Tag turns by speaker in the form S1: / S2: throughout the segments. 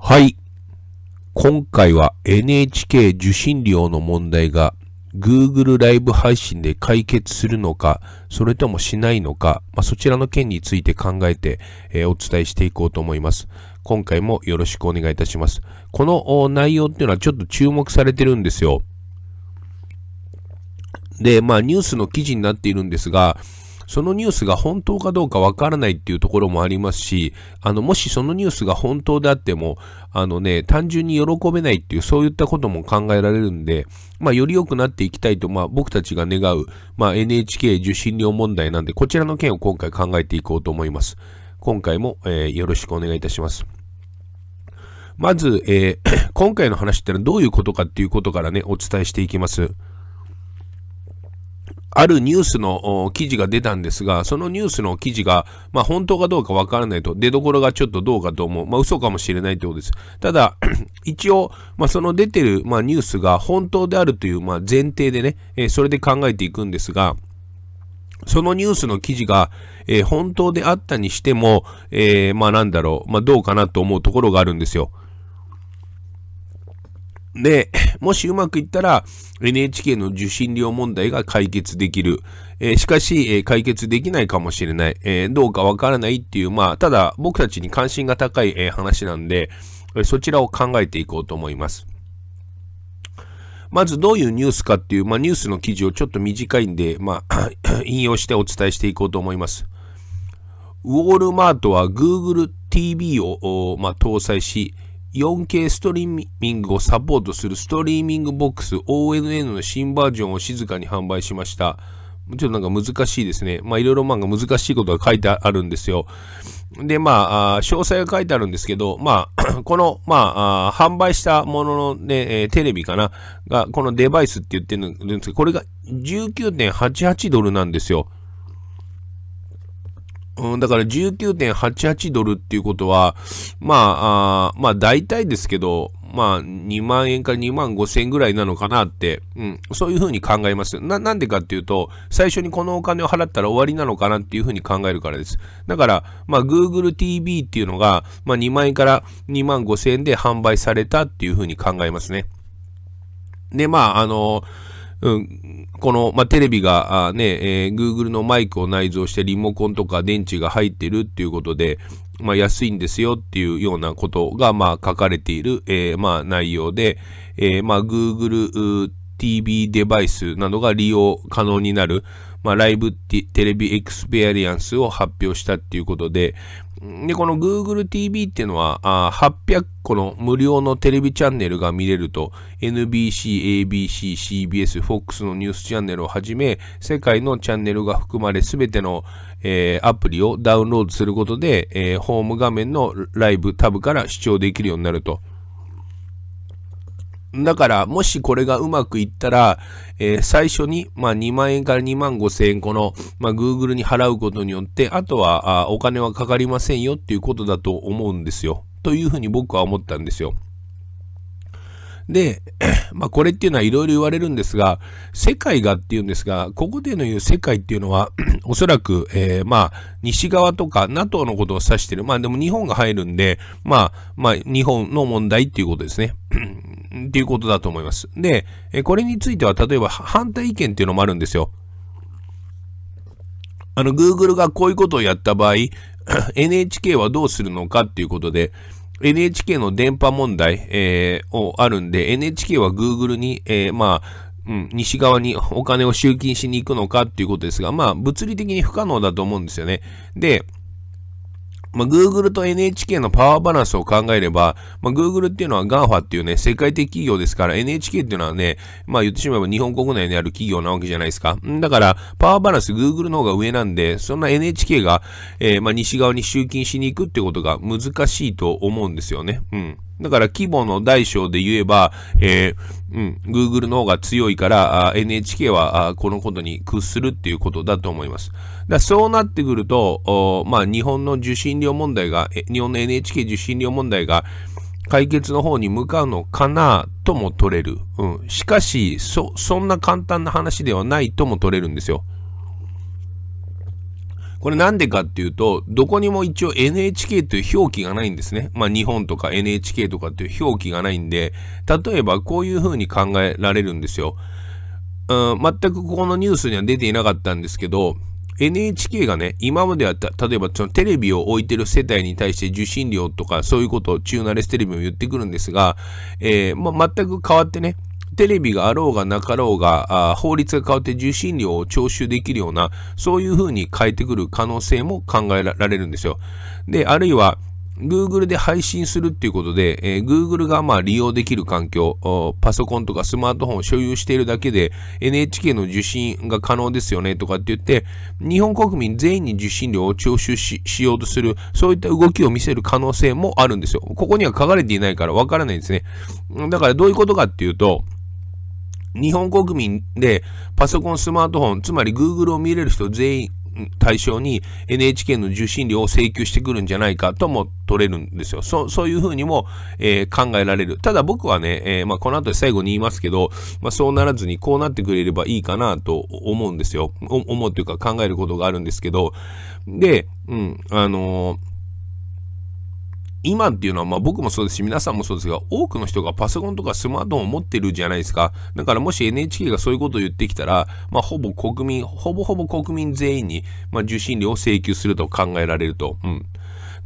S1: はい。今回は NHK 受信料の問題が Google ライブ配信で解決するのか、それともしないのか、まあ、そちらの件について考えて、えー、お伝えしていこうと思います。今回もよろしくお願いいたします。この内容っていうのはちょっと注目されてるんですよ。で、まあニュースの記事になっているんですが、そのニュースが本当かどうかわからないっていうところもありますし、あの、もしそのニュースが本当であっても、あのね、単純に喜べないっていう、そういったことも考えられるんで、まあ、より良くなっていきたいと、まあ、僕たちが願う、まあ、NHK 受信料問題なんで、こちらの件を今回考えていこうと思います。今回も、えー、よろしくお願いいたします。まず、えー、今回の話ってのはどういうことかっていうことからね、お伝えしていきます。あるニュースの記事が出たんですが、そのニュースの記事が、まあ本当かどうかわからないと、出どころがちょっとどうかと思う。まあ嘘かもしれないということです。ただ、一応、まあその出てる、まあ、ニュースが本当であるという、まあ前提でね、えー、それで考えていくんですが、そのニュースの記事が、えー、本当であったにしても、えー、まあなんだろう、まあどうかなと思うところがあるんですよ。で、もしうまくいったら NHK の受信料問題が解決できる。えー、しかし、えー、解決できないかもしれない。えー、どうかわからないっていう、まあ、ただ僕たちに関心が高い、え話なんで、そちらを考えていこうと思います。まずどういうニュースかっていう、まあ、ニュースの記事をちょっと短いんで、まあ、引用してお伝えしていこうと思います。ウォールマートは Google TV を、まあ、搭載し、4K ストリーミングをサポートするストリーミングボックス ONN の新バージョンを静かに販売しました。ちょっとなんか難しいですね。まあいろいろ漫画難しいことが書いてあるんですよ。で、まあ、詳細が書いてあるんですけど、まあ、この、まあ、販売したもののね、えテレビかな、が、このデバイスって言ってるんですけど、これが19.88ドルなんですよ。うん、だから19.88ドルっていうことは、まあ、あまあ大体ですけど、まあ2万円から2万5千円ぐらいなのかなって、うん、そういうふうに考えます。な、なんでかっていうと、最初にこのお金を払ったら終わりなのかなっていうふうに考えるからです。だから、まあ Google TV っていうのが、まあ2万円から2万5千円で販売されたっていうふうに考えますね。で、まあ、あのーうん、この、まあ、テレビが、ね、えー、Google のマイクを内蔵してリモコンとか電池が入ってるっていうことで、まあ、安いんですよっていうようなことが、まあ、書かれている、えー、まあ、内容で、えー、まあ、Google TV デバイスなどが利用可能になる、まあ、ライブテレビエクスペアリアンスを発表したっていうことで、で、この Google TV っていうのは、あ800個の無料のテレビチャンネルが見れると、NBC、ABC、CBS、FOX のニュースチャンネルをはじめ、世界のチャンネルが含まれ、すべての、えー、アプリをダウンロードすることで、えー、ホーム画面のライブタブから視聴できるようになると。だから、もしこれがうまくいったら、えー、最初に、まあ、2万円から2万5千円、この、まあ、Google に払うことによって、あとはあ、お金はかかりませんよっていうことだと思うんですよ。というふうに僕は思ったんですよ。で、まあ、これっていうのはいろいろ言われるんですが、世界がっていうんですが、ここでの言う世界っていうのは、おそらく、えー、まあ、西側とか NATO のことを指してる。まあ、でも日本が入るんで、まあ、まあ、日本の問題っていうことですね。っていうことだと思います。で、これについては例えば反対意見っていうのもあるんですよ。あの、Google がこういうことをやった場合、NHK はどうするのかっていうことで、NHK の電波問題、えー、をあるんで、NHK は Google に、えー、まあ、うん、西側にお金を集金しに行くのかっていうことですが、まあ、物理的に不可能だと思うんですよね。で、まあ、Google と NHK のパワーバランスを考えれば、まあ、Google っていうのは GAFA っていうね、世界的企業ですから、NHK っていうのはね、まあ言ってしまえば日本国内にある企業なわけじゃないですか。だから、パワーバランス Google の方が上なんで、そんな NHK が、えー、まあ西側に集金しに行くってことが難しいと思うんですよね。うん。だから規模の大小で言えば、えー、うん、Google の方が強いから、NHK はこのことに屈するっていうことだと思います。だそうなってくると、まあ、日本の受信料問題が、日本の NHK 受信料問題が解決の方に向かうのかなとも取れる。うん。しかし、そ、そんな簡単な話ではないとも取れるんですよ。これなんでかっていうと、どこにも一応 NHK という表記がないんですね。まあ日本とか NHK とかっていう表記がないんで、例えばこういうふうに考えられるんですよ。うん、全くここのニュースには出ていなかったんですけど、NHK がね、今までは例えばそのテレビを置いてる世帯に対して受信料とかそういうことをチューナレステレビも言ってくるんですが、えー、まあ、全く変わってね、テレビがあろうがなかろうが、あ法律が変わって受信料を徴収できるような、そういうふうに変えてくる可能性も考えられるんですよ。で、あるいは、Google で配信するっていうことで、えー、Google がまあ利用できる環境、パソコンとかスマートフォンを所有しているだけで NHK の受信が可能ですよねとかって言って、日本国民全員に受信料を徴収しようとする、そういった動きを見せる可能性もあるんですよ。ここには書かれていないからわからないんですね。だからどういうことかっていうと、日本国民でパソコン、スマートフォン、つまり Google を見れる人全員対象に NHK の受信料を請求してくるんじゃないかとも取れるんですよ。そそういうふうにも、えー、考えられる。ただ僕はね、えー、まあ、この後で最後に言いますけど、まあ、そうならずにこうなってくれればいいかなと思うんですよ。思うというか考えることがあるんですけど。で、うん、あのー今っていうのは、まあ、僕もそうですし、皆さんもそうですが、多くの人がパソコンとかスマートフォンを持ってるじゃないですか。だからもし NHK がそういうことを言ってきたら、まあ、ほぼ国民、ほぼほぼ国民全員に、まあ、受信料を請求すると考えられると。うん。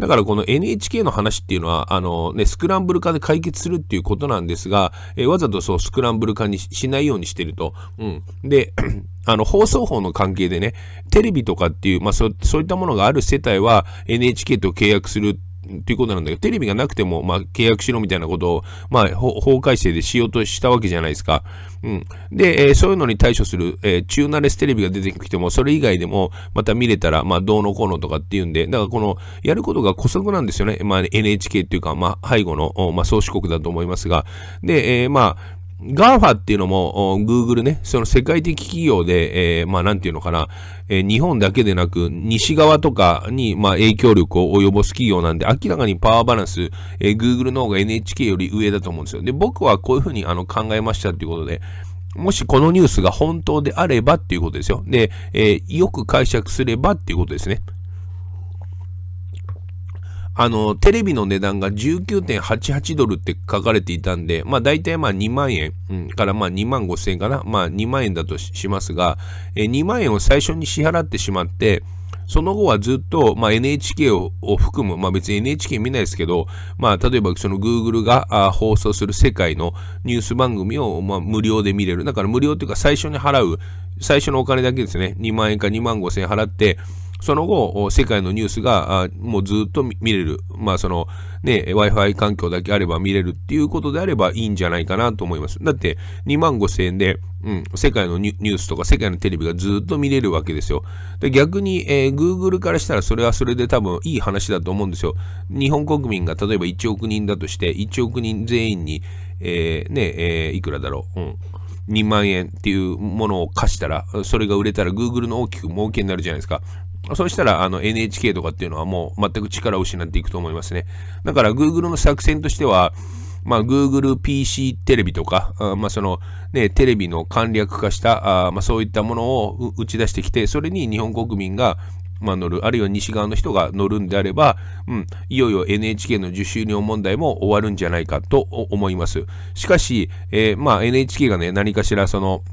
S1: だからこの NHK の話っていうのは、あのね、スクランブル化で解決するっていうことなんですが、えわざとそうスクランブル化にしないようにしてると。うん。で、あの、放送法の関係でね、テレビとかっていう、まあそ、そういったものがある世帯は NHK と契約するということなんだけど、テレビがなくても、まあ、契約しろみたいなことを、まあ、法改正でしようとしたわけじゃないですか。うん。で、えー、そういうのに対処する、えー、チューナレステレビが出てきても、それ以外でも、また見れたら、まあ、どうのこうのとかっていうんで、だからこの、やることが古速なんですよね。まあ、NHK っていうか、まあ、背後の、まあ、創始国だと思いますが、で、えー、まあ、GAFA っていうのも、Google ね、その世界的企業で、えー、まあなんていうのかな、えー、日本だけでなく、西側とかに、まあ影響力を及ぼす企業なんで、明らかにパワーバランス、えー、Google の方が NHK より上だと思うんですよ。で、僕はこういうふうにあの考えましたっていうことで、もしこのニュースが本当であればっていうことですよ。で、えー、よく解釈すればっていうことですね。あの、テレビの値段が19.88ドルって書かれていたんで、まあ大体まあ2万円、うん、からまあ2万5千円かな。まあ2万円だとしますが、え2万円を最初に支払ってしまって、その後はずっと、まあ、NHK を含む、まあ、別に NHK 見ないですけど、まあ、例えばその Google が放送する世界のニュース番組を、まあ、無料で見れる。だから無料というか最初に払う、最初のお金だけですね。2万円か2万5千円払って、その後、世界のニュースがもうずっと見れる、まあそのね、Wi-Fi 環境だけあれば見れるっていうことであればいいんじゃないかなと思います。だって2万5千円で、うん、世界のニュースとか世界のテレビがずっと見れるわけですよ。で逆に、えー、Google からしたらそれはそれで多分いい話だと思うんですよ。日本国民が例えば1億人だとして、1億人全員に、えー、ね、えー、いくらだろう。うん2万円っていうものを貸したら、それが売れたら Google の大きく儲けになるじゃないですか。そうしたら、あの、NHK とかっていうのはもう全く力を失っていくと思いますね。だから、Google の作戦としては、まあ、Google PC テレビとか、あまあ、その、ね、テレビの簡略化した、あまあ、そういったものを打ち出してきて、それに日本国民が、まあ、乗る、あるいは西側の人が乗るんであれば、うん、いよいよ NHK の受信料問題も終わるんじゃないかと思います。しかし、えー、まあ、NHK がね、何かしらその、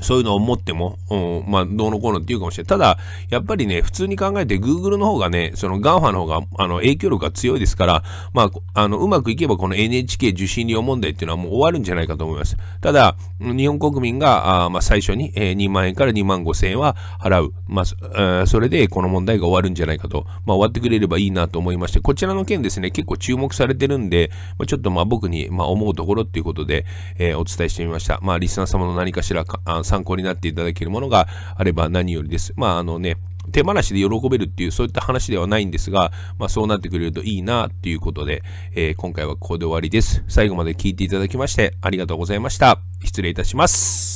S1: そういうのを思っても、うん、まあ、どうのこうのっていうかもしれない。ただ、やっぱりね、普通に考えて Google の方がね、その GAFA の方が、あの、影響力が強いですから、まあ、あの、うまくいけばこの NHK 受信料問題っていうのはもう終わるんじゃないかと思います。ただ、日本国民が、あまあ、最初に、えー、2万円から2万5千円は払う。まあ、それでこの問題が終わるんじゃないかと、まあ、終わってくれればいいなと思いまして、こちらの件ですね、結構注目されてるんで、まあ、ちょっとまあ、僕に、まあ、思うところっていうことで、えー、お伝えしてみました。まあ、リスナー様の何かしらか、参考になっていただけるものがあれば何よりです。まあ、あのね、手放しで喜べるっていうそういった話ではないんですが、まあ、そうなってくれるといいなっていうことで、えー、今回はここで終わりです。最後まで聞いていただきましてありがとうございました。失礼いたします。